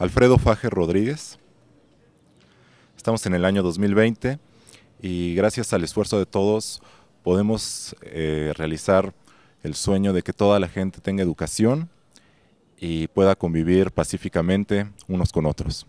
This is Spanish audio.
Alfredo Faje Rodríguez. Estamos en el año 2020 y gracias al esfuerzo de todos podemos eh, realizar el sueño de que toda la gente tenga educación y pueda convivir pacíficamente unos con otros.